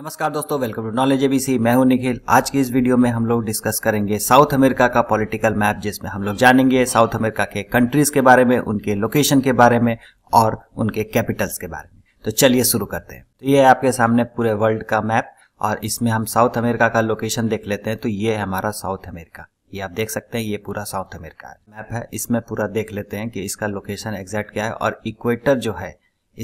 नमस्कार दोस्तों welcome to knowledge ABC मैं हूं निखिल आज की इस वीडियो में हम लोग डिस्कस करेंगे साउथ अमेरिका का पॉलिटिकल मैप जिसमें हम लोग जानेंगे साउथ अमेरिका के कंट्रीज के बारे में उनके लोकेशन के बारे में और उनके कैपिटल्स के बारे में तो चलिए शुरू करते हैं तो ये है आपके सामने पूरे वर्ल्ड का मैप और इसमें हम साउथ अमेरिका का लोकेशन देख लेते हैं तो ये है हमारा साउथ अमेरिका ये आप देख सकते हैं ये पूरा साउथ अमेरिका है मैप है इसमें पूरा देख लेते हैं कि इसका लोकेशन एग्जैक्ट क्या है और इक्वेटर जो है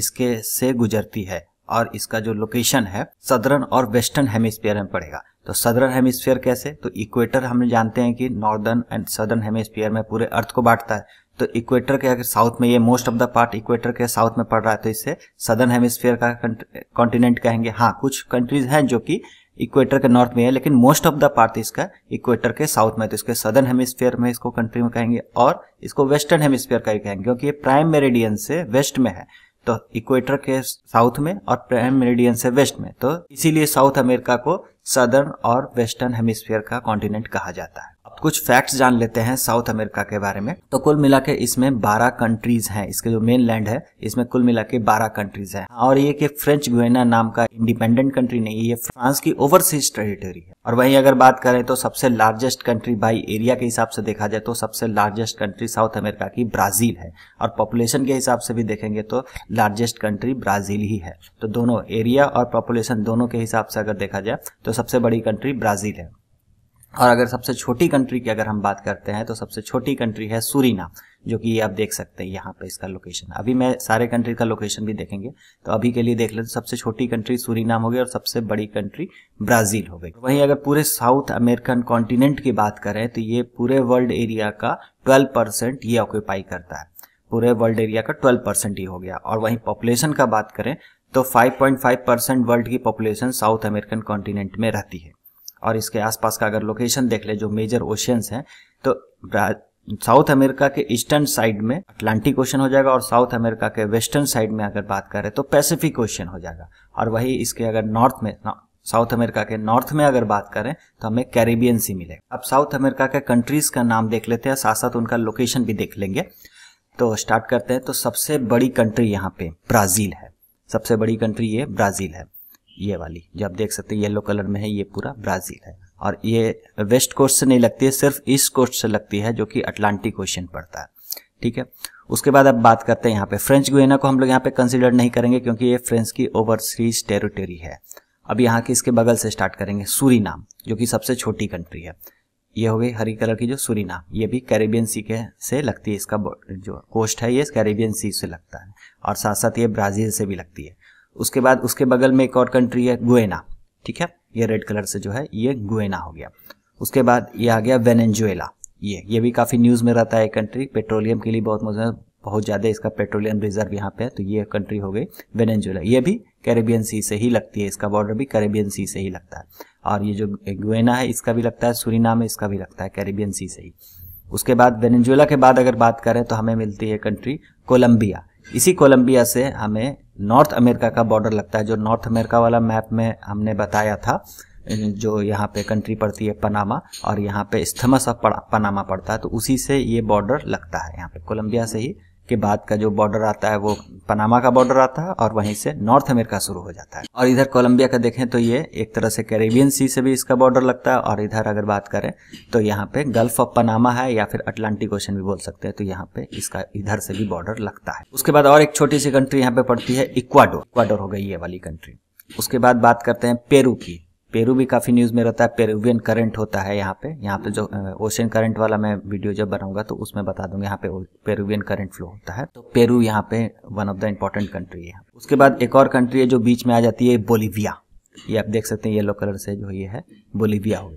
इसके से गुजरती है और इसका जो लोकेशन है सदरन और वेस्टर्न हेमिस्फीयर में पड़ेगा तो सदरन हेमिस्फीयर कैसे तो इक्वेटर हम जानते हैं कि नॉर्दर्न एंड सदर्न हेमिस्फीयर में पूरे अर्थ को बांटता है तो इक्वेटर के अगर साउथ में ये most of the part equator के साउथ में पड़ रहा है तो इसे सदर्न हेमिस्फीयर का कॉन्टिनेंट कहेंगे हाँ कुछ कंट्रीज हैं जो कि इक्वेटर के नॉर्थ में है लेकिन मोस्ट ऑफ द पार्ट इसका इक्वेटर के साउथ में तो इसके सदर्न हेमिस्फीयर में इसको कंट्री में कहेंगे और इसको वेस्टर्न हेमिस्फीयर का ही कहेंगे क्योंकि ये प्राइम मेरेडियन से वेस्ट में है तो इक्वेटर के साउथ में और प्राइम मेरिडियन से वेस्ट में तो इसीलिए साउथ अमेरिका को सदर्न और वेस्टर्न हेमिस्फीयर का कॉन्टिनेंट कहा जाता है अब कुछ फैक्ट्स जान लेते हैं साउथ अमेरिका के बारे में तो कुल मिला के इसमें बारह कंट्रीज हैं इसके जो मेन लैंड है इसमें कुल मिला के बारह कंट्रीज हैं हाँ, और ये कि फ्रेंच गुएना नाम का इंडिपेंडेंट कंट्री नहीं है ये फ्रांस की ओवरसीज टेरिटरी है और वहीं अगर बात करें तो सबसे लार्जेस्ट कंट्री बाई एरिया के हिसाब से देखा जाए तो सबसे लार्जेस्ट कंट्री साउथ अमेरिका की ब्राजील है और पॉपुलेशन के हिसाब से भी देखेंगे तो लार्जेस्ट कंट्री ब्राजील ही है तो दोनों एरिया और पॉपुलेशन दोनों के हिसाब से अगर देखा जाए तो सबसे बड़ी कंट्री ब्राजील है और अगर सबसे छोटी कंट्री की अगर हम बात करते हैं तो सबसे छोटी कंट्री है सूरीना जो कि ये आप देख सकते हैं यहाँ पे इसका लोकेशन अभी मैं सारे कंट्री का लोकेशन भी देखेंगे तो अभी के लिए देख लेते तो सबसे छोटी कंट्री सूरीनाम हो गई और सबसे बड़ी कंट्री ब्राजील हो गई वहीं अगर पूरे साउथ अमेरिकन कॉन्टिनेंट की बात करें तो ये पूरे वर्ल्ड एरिया का ट्वेल्व परसेंट ये ऑक्यूपाई करता है पूरे वर्ल्ड एरिया का ट्वेल्व परसेंट ही हो गया और वहीं पॉपुलेशन का बात करें तो फाइव परसेंट वर्ल्ड की पॉपुलेशन साउथ अमेरिकन कॉन्टिनेंट में रहती है और इसके आसपास का अगर लोकेशन देख ले जो मेजर ओशियंस हैं तो साउथ अमेरिका के ईस्टर्न साइड में अटलांटिक ओशन हो जाएगा और साउथ अमेरिका के वेस्टर्न साइड में अगर बात करें तो पैसिफिक ओशन हो जाएगा और वही इसके अगर नॉर्थ में साउथ अमेरिका के नॉर्थ में अगर बात करें तो हमें कैरेबियन सी मिलेगा अब साउथ अमेरिका के कंट्रीज का नाम देख लेते हैं साथ साथ उनका लोकेशन भी देख लेंगे तो स्टार्ट करते हैं तो सबसे बड़ी कंट्री यहाँ पे ब्राज़ील है सबसे बड़ी कंट्री ये ब्राज़ील है ये वाली जो आप देख सकते हैं येलो कलर में है ये पूरा ब्राज़ील है और ये वेस्ट कोस्ट से नहीं लगती है सिर्फ ईस्ट कोस्ट से लगती है जो कि अटलांटिक ओशन पड़ता है ठीक है उसके बाद अब बात करते हैं यहाँ पे फ्रेंच गुएना को हम लोग यहाँ पे कंसिडर नहीं करेंगे क्योंकि ये फ्रेंच की ओवरसीज टेरिटरी है अब यहाँ की इसके बगल से स्टार्ट करेंगे सूरीनाम जो कि सबसे छोटी कंट्री है ये हो गई हरी कलर की जो सूरी ये भी कैरेबियन सी के से लगती है इसका जो कोस्ट है ये कैरेबियन सी से लगता है और साथ साथ ये ब्राज़ील से भी लगती है उसके बाद उसके बगल में एक और कंट्री है गुएना ठीक है ये रेड कलर से जो है ये गुएना हो गया उसके बाद ये आ गया वेनेजुएला ये ये भी काफ़ी न्यूज़ में रहता है कंट्री पेट्रोलियम के लिए बहुत मजा बहुत ज़्यादा इसका पेट्रोलियम रिजर्व यहाँ पे है तो ये कंट्री हो गई वेनेजुएला ये भी कैरेबियन सी से ही लगती है इसका बॉर्डर भी कैरेबियन सी से ही लगता है और ये जो गुएना है इसका भी लगता है सुरीना में इसका भी लगता है कैरेबियन सी से ही उसके बाद वेनेजुएला के बाद अगर बात करें तो हमें मिलती है कंट्री कोलंबिया इसी कोलंबिया से हमें नॉर्थ अमेरिका का बॉर्डर लगता है जो नॉर्थ अमेरिका वाला मैप में हमने बताया था जो यहाँ पे कंट्री पड़ती है पनामा और यहाँ पे स्थमस ऑफ पनामा पड़ता है तो उसी से ये बॉर्डर लगता है यहाँ पे कोलंबिया से ही के बाद का जो बॉर्डर आता है वो पनामा का बॉर्डर आता है और वहीं से नॉर्थ अमेरिका शुरू हो जाता है और इधर कोलंबिया का देखें तो ये एक तरह से कैरेबियन सी से भी इसका बॉर्डर लगता है और इधर अगर बात करें तो यहाँ पे गल्फ ऑफ पनामा है या फिर अटलांटिक ओशन भी बोल सकते हैं तो यहाँ पे इसका इधर से भी बॉर्डर लगता है उसके बाद और एक छोटी सी कंट्री यहाँ पे पड़ती है इक्वाडोर इक्वाडोर हो गई ये वाली कंट्री उसके बाद बात करते हैं पेरू की पेरू भी काफ़ी न्यूज़ में रहता है पेरूवियन करंट होता है यहाँ पे यहाँ पे जो ओशियन करंट वाला मैं वीडियो जब बनाऊंगा तो उसमें बता दूंगा यहाँ पे पेरूवियन करंट फ्लो होता है तो पेरू यहाँ पे one of the important country है उसके बाद एक और कंट्री है जो बीच में आ जाती है बोलीविया ये आप देख सकते हैं येलो कलर से जो ये है बोलीविया हो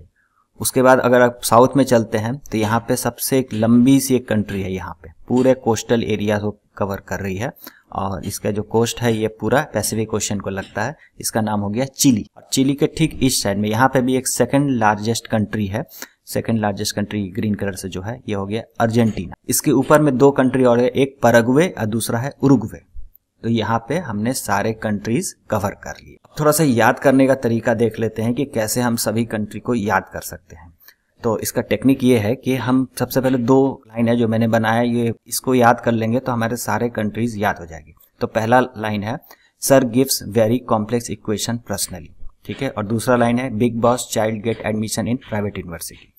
उसके बाद अगर आप साउथ में चलते हैं तो यहाँ पे सबसे एक लंबी सी एक कंट्री है यहाँ पे पूरे कोस्टल एरिया कवर कर रही है और इसका जो कोस्ट है ये पूरा पैसिफिक ओशन को लगता है इसका नाम हो गया चिली चिली के ठीक इस साइड में यहाँ पे भी एक सेकेंड लार्जेस्ट कंट्री है second largest country green colour से जो है ये हो गया अर्जेंटीना इसके ऊपर में दो कंट्री और है एक परगवे और दूसरा है उरुगवे तो यहाँ पे हमने सारे कंट्रीज कवर कर लिए थोड़ा सा याद करने का तरीका देख लेते हैं कि कैसे हम सभी कंट्री को याद कर सकते हैं तो इसका टेक्निक ये है कि हम सबसे पहले दो लाइन है जो मैंने बनाया ये इसको याद कर लेंगे तो हमारे सारे कंट्रीज याद हो जाएगी तो पहला लाइन है sir gives very complex equation personally ठीक है और दूसरा लाइन है big boss child get admission in private university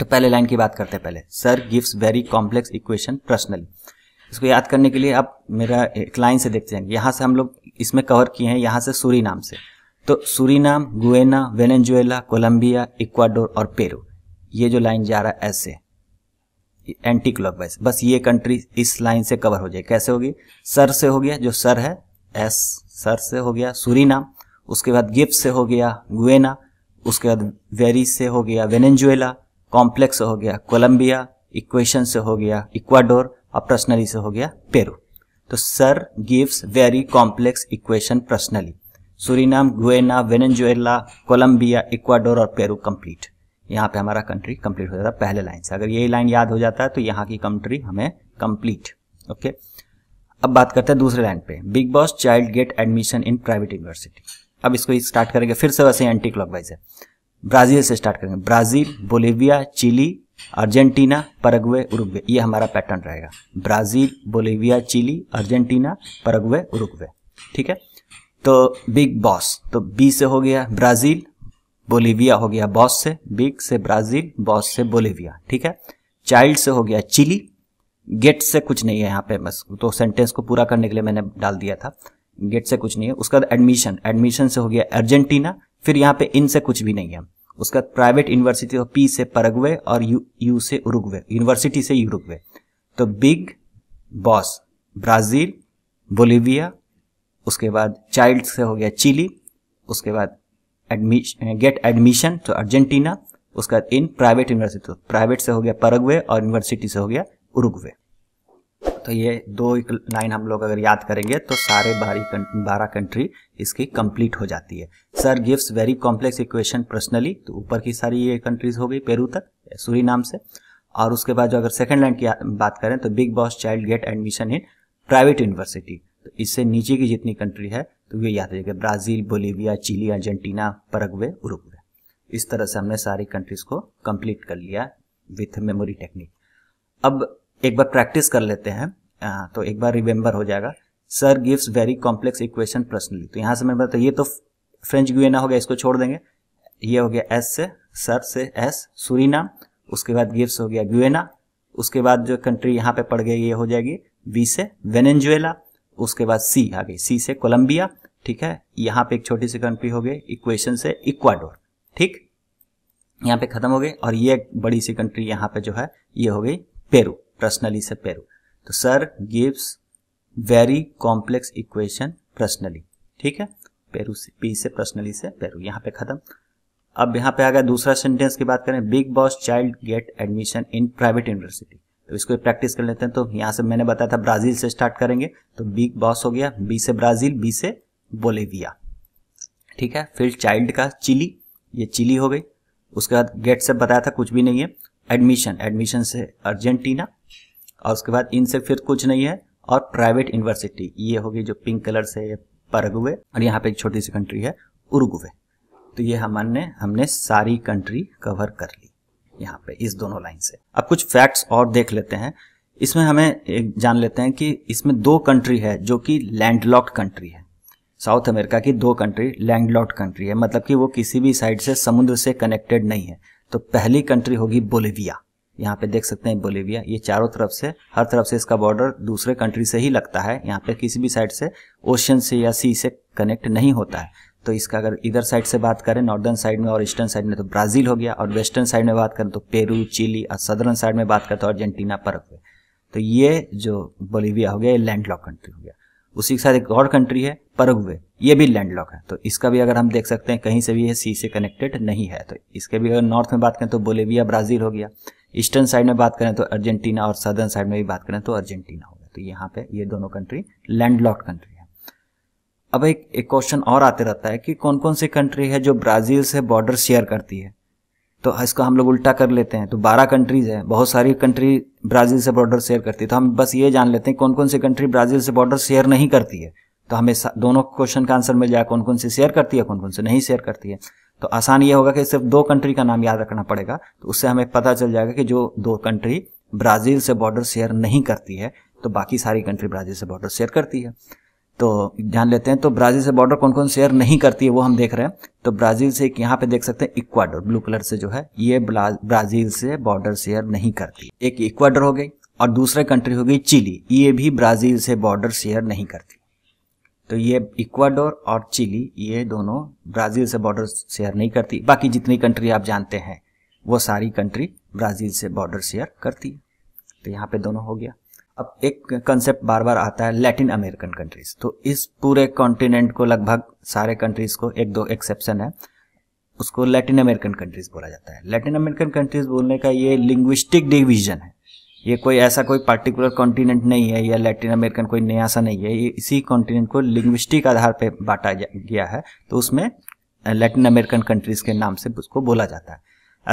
तो पहले लाइन की बात करते हैं पहले sir gives very complex equation personally इसको याद करने के लिए आप मेरा एक लाइन से देखते हैं यहाँ से हम लोग इसमें कवर किए हैं यहाँ से सूरी नाम से तो Suriname Guyana Venezuela Colombia Ecuador और पेरू ये जो लाइन जा रहा है ऐसे एंटी क्लॉकवाइज बस ये कंट्री इस लाइन से कवर हो जाए कैसे होगी सर से हो गया जो सर है एस सर से हो गया सूरीनाम उसके बाद गिप से हो गया गुएना उसके बाद वेरी से हो गया वेनेजुएला कॉम्प्लेक्स हो गया कोलंबिया इक्वेशन से हो गया इक्वाडोर और प्रश्नली से हो गया पेरू तो sir gives very complex equation personally Suriname Guyana Venezuela Colombia Ecuador और पेरू कंप्लीट यहाँ पे हमारा कंट्री कंप्लीट हो जाता है पहले लाइन से अगर यही लाइन याद हो जाता है तो यहाँ की कंट्री हमें कंप्लीट ओके अब बात करते हैं दूसरे लाइन पे big boss child get admission in private university अब इसको स्टार्ट करेंगे फिर से वैसे एंटी क्लॉक वाइज है ब्राज़ील से स्टार्ट करेंगे Brazil Bolivia Chile Argentina Paraguay Uruguay ये हमारा पैटर्न रहेगा Brazil Bolivia Chile Argentina Paraguay Uruguay ठीक है तो बिग बॉस तो बी से हो गया ब्राजील बोलीविया हो गया बॉस से बिग से ब्राजील बॉस से बोलीविया ठीक है चाइल्ड से हो गया चिली गेट से कुछ नहीं है यहाँ पे बस तो सेंटेंस को पूरा करने के लिए मैंने डाल दिया था गेट से कुछ नहीं है उसका एडमिशन एडमिशन से हो गया अर्जेंटीना फिर यहाँ पे इन से कुछ भी नहीं है उसका प्राइवेट यूनिवर्सिटी पी से परगवे और यू यू से उरुग्वे यूनिवर्सिटी से यूरुग्वे तो बिग बॉस ब्राजील बोलीविया उसके बाद चाइल्ड से हो गया चिली उसके बाद एडमिश गेट एडमिशन तो अर्जेंटीना उसके बाद इन प्राइवेट यूनिवर्सिटी प्राइवेट से हो गया परगवे और यूनिवर्सिटी से हो गया उरुगवे तो ये दो एक लाइन हम लोग अगर याद करेंगे तो सारे बारी बारह कंट्री इसकी कंप्लीट हो जाती है sir gives very complex equation personally तो ऊपर की सारी ये कंट्रीज हो गई पेरू तक सूरी नाम से और उसके बाद जो अगर सेकेंड लाइन की बात करें तो big boss child get admission in private university तो इससे नीचे की जितनी कंट्री है तो ये याद रखिएगा Brazil Bolivia Chile Argentina Paraguay Uruguay इस तरह से हमने सारी कंट्रीज को कंप्लीट कर लिया विथ मेमोरी टेक्निक अब एक बार प्रैक्टिस कर लेते हैं आ, तो एक बार रिमेंबर हो जाएगा sir gives very complex equation personally तो यहाँ से मैंने बताया ये तो फ्रेंच गुएना हो गया इसको छोड़ देंगे ये हो गया एस से सर से एस सुरीना उसके बाद गिव्स हो गया गुएना उसके बाद जो कंट्री यहाँ पे पड़ गई ये हो जाएगी बी से वेनेजुएला उसके बाद सी आ गई सी से कोलंबिया ठीक है यहां पे एक छोटी सी कंट्री हो गई इक्वेशन से इक्वाडोर ठीक यहां पे खत्म हो गई और ये बड़ी सी कंट्री यहां पे जो है ये हो गई पेरू पर्सनली से पेरू तो sir gives very complex equation personally ठीक है पेरू से पी से पर्सनली से पेरू यहां पे खत्म अब यहां पे आ गया दूसरा सेंटेंस की बात करें big boss child get admission in private university तो इसको प्रैक्टिस कर लेते हैं तो यहाँ से मैंने बताया था ब्राज़ील से स्टार्ट करेंगे तो बी बॉस हो गया बी से ब्राज़ील बी से बोलेविया ठीक है फिर चाइल्ड का चिली ये चिली हो गई उसके बाद गेट से बताया था कुछ भी नहीं है एडमिशन एडमिशन से अर्जेंटीना और उसके बाद इनसे फिर कुछ नहीं है और प्राइवेट यूनिवर्सिटी ये होगी जो पिंक कलर से परगुवे और यहाँ पे एक छोटी सी कंट्री है उर्गुवे तो ये हमने हमने सारी कंट्री कवर कर ली यहाँ पे इस दोनों लाइन से अब कुछ फैक्ट्स और देख लेते हैं इसमें हमें जान लेते हैं कि इसमें दो कंट्री है जो कि लैंडलॉक्ड कंट्री है साउथ अमेरिका की दो कंट्री लैंडलॉक्ड कंट्री है मतलब कि वो किसी भी साइड से समुद्र से कनेक्टेड नहीं है तो पहली कंट्री होगी बोलिविया यहाँ पे देख सकते हैं बोलिविया ये चारों तरफ से हर तरफ से इसका बॉर्डर दूसरे कंट्री से ही लगता है यहाँ पे किसी भी साइड से ओशन से या सी से कनेक्ट नहीं होता है तो इसका अगर इधर साइड से बात करें नॉर्दर्न साइड में और ईस्टर्न साइड में तो ब्राज़ील हो गया और वेस्टर्न साइड में बात करें तो पेरू चिली और सदर्न साइड में बात करें तो अर्जेंटीना परगवे तो ये जो बोलीविया हो गया ये लैंड लॉक कंट्री हो गया उसी के साथ एक और कंट्री है परगवे ये भी लैंड लॉक है तो इसका भी अगर हम देख सकते हैं कहीं से भी ये सी से कनेक्टेड नहीं है तो इसके भी अगर नॉर्थ में बात करें तो बोलीविया ब्राज़ील हो गया ईस्टर्न साइड में बात करें तो अर्जेंटीना और सदर्न साइड में भी बात करें तो अर्जेंटीना हो गया तो यहाँ पे ये दोनों कंट्री लैंड लॉक कंट्री अब एक एक क्वेश्चन और आते रहता है कि कौन कौन सी कंट्री है जो ब्राज़ील से बॉर्डर शेयर करती है तो इसका हम लोग उल्टा कर लेते हैं तो बारह कंट्रीज है बहुत सारी कंट्री ब्राज़ील से बॉर्डर शेयर करती है तो हम बस ये जान लेते हैं कौन कौन सी कंट्री ब्राज़ील से बॉर्डर शेयर नहीं करती है तो हमें दोनों क्वेश्चन का आंसर मिल जाएगा कौन कौन सी शेयर करती है कौन कौन से नहीं शेयर करती है तो आसान ये होगा कि सिर्फ दो कंट्री का नाम याद रखना पड़ेगा तो उससे हमें पता चल जाएगा कि जो दो कंट्री ब्राज़ील से बॉर्डर शेयर नहीं करती है तो बाकी सारी कंट्री ब्राज़ील से बॉर्डर शेयर करती है तो ध्यान लेते हैं तो ब्राज़ील से बॉर्डर कौन कौन शेयर नहीं करती है वो हम देख रहे हैं तो ब्राज़ील से एक यहाँ पे देख सकते हैं इक्वाडोर ब्लू कलर से जो है ये ब्राज़ील से बॉर्डर शेयर नहीं करती एक इक्वाडोर हो गई और दूसरे कंट्री हो गई चिली ये भी ब्राज़ील से बॉर्डर शेयर नहीं करती तो ये इक्वाडोर और चिली ये दोनों ब्राज़ील से बॉर्डर शेयर नहीं करती बाकी जितनी कंट्री आप जानते हैं वो सारी कंट्री ब्राज़ील से बॉर्डर शेयर करती है तो यहाँ पे दोनों हो गया अब एक कंसेप्ट बार बार आता है लैटिन अमेरिकन कंट्रीज तो इस पूरे कॉन्टिनेंट को लगभग सारे कंट्रीज को एक दो एक्सेप्शन है उसको लैटिन अमेरिकन कंट्रीज बोला जाता है लैटिन अमेरिकन कंट्रीज बोलने का ये लिंग्विस्टिक डिवीजन है ये कोई ऐसा कोई पार्टिकुलर कॉन्टिनेंट नहीं है या लैटिन अमेरिकन कोई नया सा नहीं है ये इसी कॉन्टिनेंट को लिंग्विस्टिक आधार पर बांटा गया है तो उसमें लैटिन अमेरिकन कंट्रीज के नाम से उसको बोला जाता है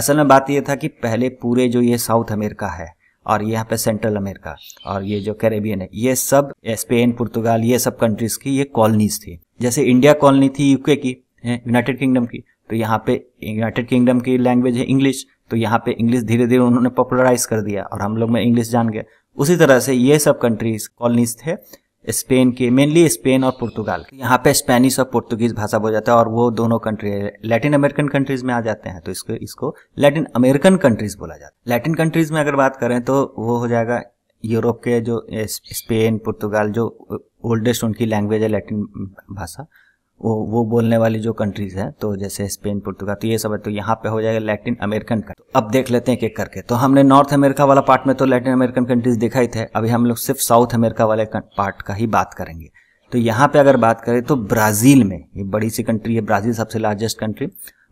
असल में बात यह था कि पहले पूरे जो ये साउथ अमेरिका है और यहाँ पे सेंट्रल अमेरिका और ये जो कैरेबियन है ये सब स्पेन पुर्तगाल ये सब कंट्रीज की ये कॉलोनीज थी जैसे इंडिया कॉलोनी थी यूके की यूनाइटेड किंगडम की तो यहाँ पे यूनाइटेड किंगडम की लैंग्वेज है इंग्लिश तो यहाँ पे इंग्लिश धीरे धीरे उन्होंने पॉपुलराइज कर दिया और हम लोग में इंग्लिश जान गए उसी तरह से ये सब कंट्रीज कॉलोनीज थे स्पेन के मेनली स्पेन और पुर्तगाल यहाँ पे स्पेनिश और पुर्तगीज भाषा बोल जाता है और वो दोनों कंट्री लैटिन अमेरिकन कंट्रीज में आ जाते हैं तो इसको इसको लैटिन अमेरिकन कंट्रीज बोला जाता है लैटिन कंट्रीज में अगर बात करें तो वो हो जाएगा यूरोप के जो स्पेन पुर्तगाल जो ओल्डेस्ट उनकी लैंग्वेज है लैटिन भाषा वो वो बोलने वाली जो कंट्रीज़ है तो जैसे स्पेन पुर्तगाल तो ये सब है तो यहाँ पे हो जाएगा लैटिन अमेरिकन का तो अब देख लेते हैं एक करके तो हमने नॉर्थ अमेरिका वाला पार्ट में तो लैटिन अमेरिकन कंट्रीज देखा ही थे अभी हम लोग सिर्फ साउथ अमेरिका वाले पार्ट का ही बात करेंगे तो यहाँ पे अगर बात करें तो ब्राज़ील में ये बड़ी सी कंट्री है ब्राज़ील सबसे largest country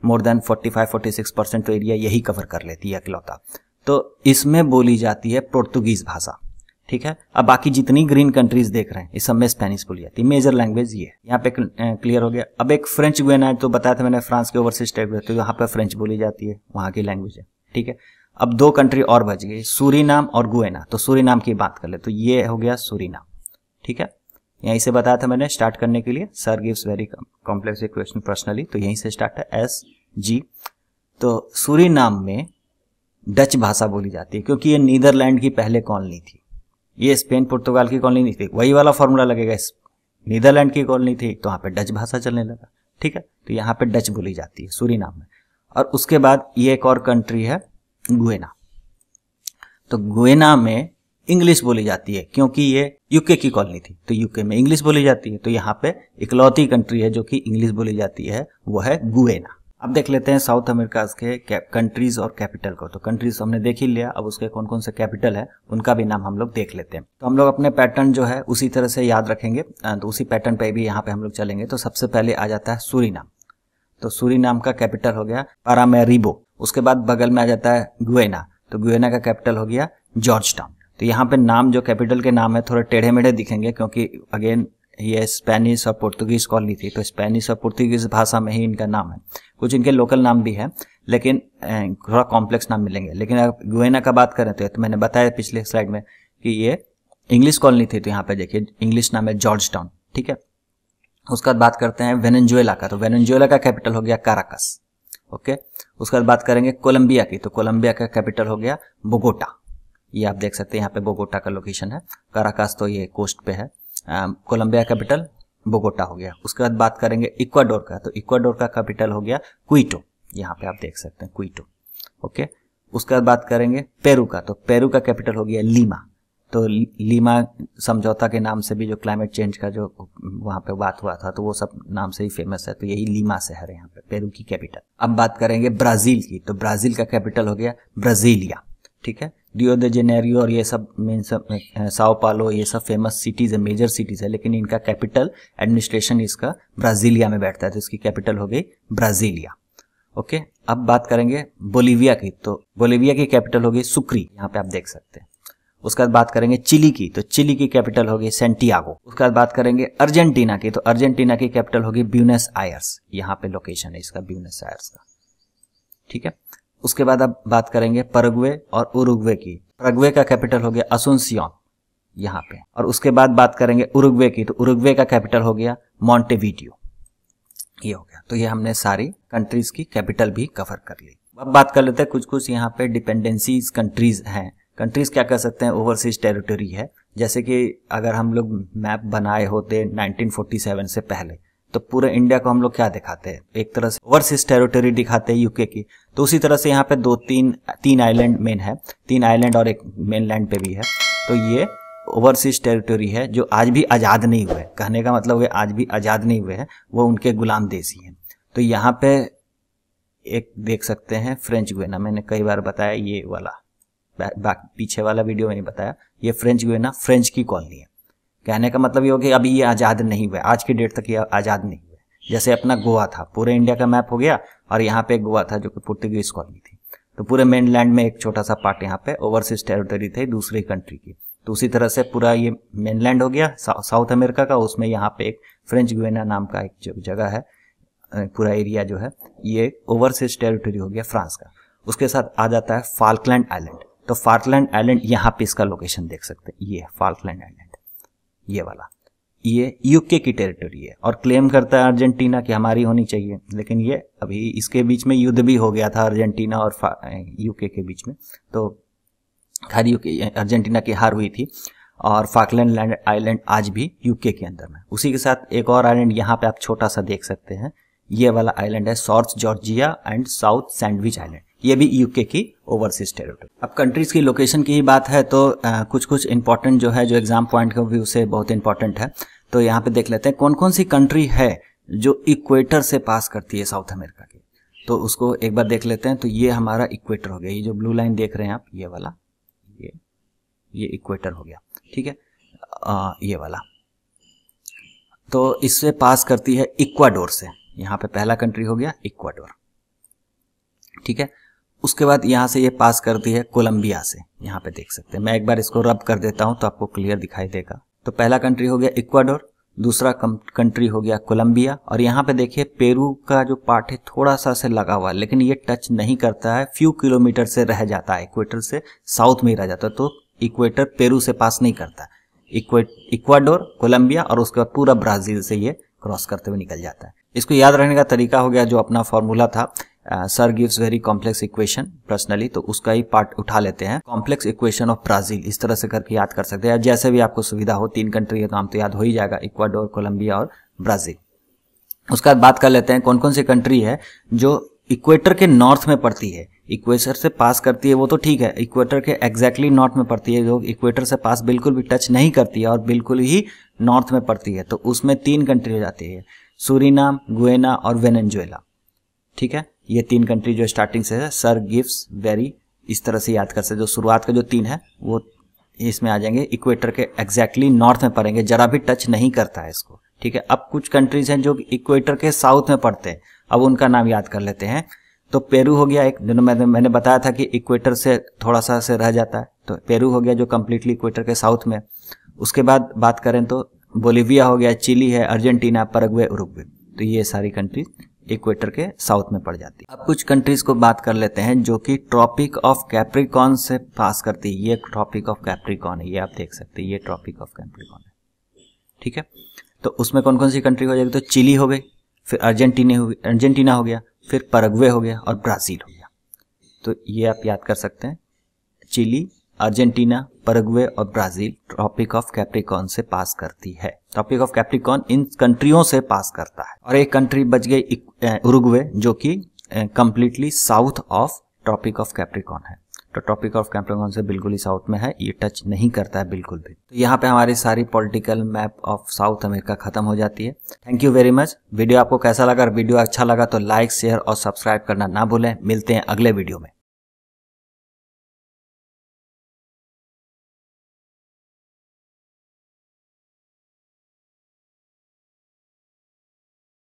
more than 45 46 percent तो एरिया यही कवर कर लेती है अकलौता तो इसमें बोली जाती है पोर्तुगीज़ भाषा ठीक है अब बाकी जितनी ग्रीन कंट्रीज देख रहे हैं इस सब में स्पेनिश बोली जाती है मेजर लैंग्वेज ये है यहाँ पे क्लियर हो गया अब एक फ्रेंच गुएना है तो बताया था मैंने फ्रांस के ओवरसीज टाइप तो यहाँ पे फ्रेंच बोली जाती है वहां की लैंग्वेज है ठीक है अब दो कंट्री और बच गई सूरी और गुएना तो सूरी की बात कर ले तो ये हो गया सूरीनाम ठीक है यहीं से बताया था मैंने स्टार्ट करने के लिए sir gives very complex question personally तो यहीं से स्टार्ट है एस जी तो सूरी में डच भाषा बोली जाती है क्योंकि ये नीदरलैंड की पहले कॉलोनी थी ये स्पेन पुर्तगाल की कॉलोनी थी वही वाला फॉर्मूला लगेगा नीदरलैंड की कॉलोनी थी तो वहाँ पे डच भाषा चलने लगा ठीक है तो यहाँ पे डच बोली जाती है सूरी में और उसके बाद ये एक और कंट्री है गुएना तो गुएना में इंग्लिश बोली जाती है क्योंकि ये यूके की कॉलोनी थी तो यूके में इंग्लिश बोली जाती है तो यहाँ पे इकलौती कंट्री है जो कि इंग्लिश बोली जाती है वो है गुएना अब देख लेते हैं साउथ अमेरिका के कंट्रीज और कैपिटल को तो कंट्रीज हमने देख ही लिया अब उसके कौन कौन से कैपिटल है उनका भी नाम हम लोग देख लेते हैं तो हम लोग अपने पैटर्न जो है उसी तरह से याद रखेंगे तो उसी पैटर्न पे भी यहाँ पे हम लोग चलेंगे तो सबसे पहले आ जाता है सूरी तो सूरी का कैपिटल हो गया पारामेरिबो उसके बाद बगल में आ जाता है गुएना तो गुएना का कैपिटल हो गया जॉर्ज टाउन तो यहाँ पे नाम जो कैपिटल के नाम है थोड़े टेढ़े मेढ़े दिखेंगे क्योंकि अगेन ये स्पेनिश और पुर्तगीज कॉलोनी थी तो स्पेनिश और पुर्तगीज भाषा में ही इनका नाम है कुछ इनके लोकल नाम भी है लेकिन थोड़ा कॉम्प्लेक्स नाम मिलेंगे लेकिन अगर गुएना का बात करें तो, तो मैंने बताया पिछले स्लाइड में कि ये इंग्लिश कॉलोनी थी तो यहाँ पे देखिए इंग्लिश नाम है जॉर्ज टाउन ठीक है उसके बाद बात करते हैं वेनेजुएला का तो वेनेजुएला का कैपिटल हो गया काराकस ओके उसके बाद बात करेंगे कोलंबिया की तो कोलंबिया का कैपिटल हो गया बोगोटा ये आप देख सकते हैं यहाँ पे बोगोटा का लोकेशन है काराकास तो ये कोस्ट पे है कोलंबिया कैपिटल बोगोटा हो गया उसके बाद बात करेंगे इक्वाडोर का तो इक्वाडोर का कैपिटल हो गया क्विटो यहाँ पे आप देख सकते हैं क्विटो ओके उसके बाद बात करेंगे पेरू का तो पेरू का कैपिटल हो गया लीमा तो लीमा समझौता के नाम से भी जो क्लाइमेट चेंज का जो वहाँ पे बात हुआ था तो वो सब नाम से ही फेमस है तो यही लीमा शहर है यहाँ पे पेरू की कैपिटल अब बात करेंगे ब्राज़ील की तो ब्राज़ील का कैपिटल हो गया ब्राज़ीलिया ठीक है रियो द जेनेरियो और ये सब मीन सब साओ पालो ये सब फेमस सिटीज़ है मेजर सिटीज़ है लेकिन इनका कैपिटल एडमिनिस्ट्रेशन इसका ब्राज़ीलिया में बैठता है तो इसकी कैपिटल हो गई ब्राज़ीलिया ओके अब बात करेंगे बोलीविया की तो बोलीविया की कैपिटल हो गई सुक्री यहाँ पे आप देख सकते हैं उसके बाद बात करेंगे चिली की तो चिली की कैपिटल होगी सेंटियागो उसके बाद बात करेंगे अर्जेंटीना की तो अर्जेंटीना की कैपिटल होगी ब्यूनस आयर्स यहाँ पे लोकेशन है इसका ब्यूनस आयर्स का ठीक है उसके बाद अब बात करेंगे परगवे और उरुग्वे की परगवे का कैपिटल हो गया असुनसियोन यहाँ पे और उसके बाद बात करेंगे उरुग्वे की तो उरुग्वे का कैपिटल हो गया मॉन्टेवीडियो ये हो गया तो ये हमने सारी कंट्रीज की कैपिटल भी कवर कर ली अब बात कर लेते हैं कुछ कुछ यहाँ पे डिपेंडेंसीज कंट्रीज हैं कंट्रीज क्या कर सकते हैं ओवरसीज टेरिटरी है जैसे कि अगर हम लोग मैप बनाए होते 1947 से पहले तो पूरे इंडिया को हम लोग क्या दिखाते हैं एक तरह से ओवरसीज टेरिटरी दिखाते हैं यूके की तो उसी तरह से यहाँ पे दो तीन तीन आइलैंड मेन है तीन आइलैंड और एक मेन लैंड पे भी है तो ये ओवरसीज टेरिटरी है जो आज भी आज़ाद नहीं हुए कहने का मतलब वे आज भी आज़ाद नहीं हुए हैं वो उनके गुलाम देश ही हैं तो यहाँ पे एक देख सकते हैं फ्रेंच गुएना मैंने कई बार बताया ये वाला पीछे वाला वीडियो में नहीं बताया ये फ्रेंच गुएना फ्रेंच की कॉलोनी है कहने का मतलब ये हो कि अभी ये आज़ाद नहीं हुआ आज की डेट तक ये आज़ाद नहीं हुआ जैसे अपना गोवा था पूरे इंडिया का मैप हो गया और यहाँ पे गोवा था जो कि पुर्तगीज कॉलोनी थी तो पूरे मेनलैंड में एक छोटा सा पार्ट यहाँ पे ओवरसीज टेरिटरी थे दूसरी कंट्री की तो उसी तरह से पूरा ये मेनलैंड हो गया साउथ अमेरिका का उसमें यहाँ पे एक फ्रेंच गुएना नाम का एक जगह है पूरा एरिया जो है ये ओवरसीज टेरिटरी हो गया फ्रांस का उसके साथ आ जाता है फाल्कलैंड आइलैंड तो फाल्कलैंड आइलैंड यहाँ पे इसका लोकेशन देख सकते हैं ये फाल्कलैंड आइलैंड ये वाला ये यूके की टेरिटरी है और क्लेम करता है अर्जेंटीना की हमारी होनी चाहिए लेकिन ये अभी इसके बीच में युद्ध भी हो गया था अर्जेंटीना और यूके के बीच में तो खैर यूके अर्जेंटीना की हार हुई थी और फाकलैंड लैंड आइलैंड आज भी यूके के अंदर में उसी के साथ एक और आइलैंड यहाँ पे आप छोटा सा देख सकते हैं ये वाला आइलैंड है South Georgia and South Sandwich Island ये भी यूके की ओवरसीज टेरिटरी अब कंट्रीज की लोकेशन की ही बात है तो आ, कुछ कुछ इंपॉर्टेंट जो है जो एग्जाम पॉइंट ऑफ व्यू से बहुत इंपॉर्टेंट है तो यहाँ पे देख लेते हैं कौन कौन सी कंट्री है जो इक्वेटर से पास करती है साउथ अमेरिका की तो उसको एक बार देख लेते हैं तो ये हमारा इक्वेटर हो गया ये जो ब्लू लाइन देख रहे हैं आप ये वाला ये ये इक्वेटर हो गया ठीक है आ, ये वाला तो इससे पास करती है इक्वाडोर से यहाँ पे पहला कंट्री हो गया इक्वाडोर ठीक है उसके बाद यहाँ से ये पास कर दी है कोलंबिया से यहाँ पे देख सकते हैं मैं एक बार इसको रब कर देता हूँ तो आपको क्लियर दिखाई देगा तो पहला कंट्री हो गया इक्वाडोर दूसरा कंट्री हो गया कोलंबिया और यहाँ पे देखिए पेरू का जो पार्ट है थोड़ा सा से लगा हुआ है लेकिन ये टच नहीं करता है फ्यू किलोमीटर से रह जाता है इक्वेटर से साउथ में रह जाता है तो इक्वेटर पेरू से पास नहीं करता इक्वाडोर कोलंबिया और उसके बाद पूरा ब्राजील से ये क्रॉस करते हुए निकल जाता है इसको याद रखने का तरीका हो गया जो अपना फॉर्मूला था sir gives very complex equation personally तो उसका ही पार्ट उठा लेते हैं कॉम्प्लेक्स इक्वेशन ऑफ ब्राजील इस तरह से करके याद कर सकते हैं जैसे भी आपको सुविधा हो तीन कंट्री का नाम तो याद हो ही जाएगा इक्वाडोर कोलंबिया और ब्राजील उसके बाद बात कर लेते हैं कौन कौन सी कंट्री है जो इक्वेटर के नॉर्थ में पड़ती है इक्वेटर से पास करती है वो तो ठीक है इक्वेटर के एग्जैक्टली नॉर्थ में पड़ती है जो इक्वेटर से पास बिल्कुल भी टच नहीं करती है और बिल्कुल ही नॉर्थ में पड़ती है तो उसमें तीन कंट्री हो जाती है सूरीनाम गुएना और वेनेजुएला ठीक है ये तीन कंट्री जो स्टार्टिंग से है सर गिफ्स वेरी इस तरह से याद कर सकते जो शुरुआत का जो तीन है वो इसमें आ जाएंगे इक्वेटर के एग्जैक्टली exactly नॉर्थ में पड़ेंगे जरा भी टच नहीं करता है इसको ठीक है अब कुछ कंट्रीज हैं जो इक्वेटर के साउथ में पड़ते हैं अब उनका नाम याद कर लेते हैं तो पेरू हो गया एक दिन मैंने मैंने बताया था कि इक्वेटर से थोड़ा सा से रह जाता है तो पेरू हो गया जो कम्प्लीटली इक्वेटर के साउथ में उसके बाद बात करें तो बोलीविया हो गया चिली है अर्जेंटीना परगवे उरुग्वे तो ये सारी कंट्रीज इक्वेटर के साउथ में पड़ जाती है अब कुछ कंट्रीज को बात कर लेते हैं जो कि ट्रॉपिक ऑफ कैप्रिकॉन से पास करती है ये ट्रॉपिक ऑफ कैप्रिकॉन है ये आप देख सकते हैं ये ट्रॉपिक ऑफ कैप्रिकॉन है ठीक है तो उसमें कौन कौन सी कंट्री हो जाएगी तो चिली हो गई फिर अर्जेंटीना हो गई अर्जेंटीना हो गया फिर परगवे हो गया और ब्राज़ील हो गया तो ये आप याद कर सकते हैं चिली अर्जेंटीना परग्वे और ब्राजील ट्रॉपिक ऑफ कैप्रिकॉन से पास करती है ट्रॉपिक ऑफ कैप्रिकॉन इन कंट्रियों से पास करता है और एक कंट्री बच गई उरुग्वे जो कि completely south of Tropic of Capricorn है तो टॉपिक ऑफ कैप्रिकॉन से बिल्कुल ही साउथ में है ये टच नहीं करता है बिल्कुल भी तो यहाँ पे हमारी सारी political map of South America खत्म हो जाती है thank you very much video आपको कैसा लगा वीडियो अच्छा लगा तो लाइक शेयर और सब्सक्राइब करना ना भूलें मिलते हैं अगले वीडियो में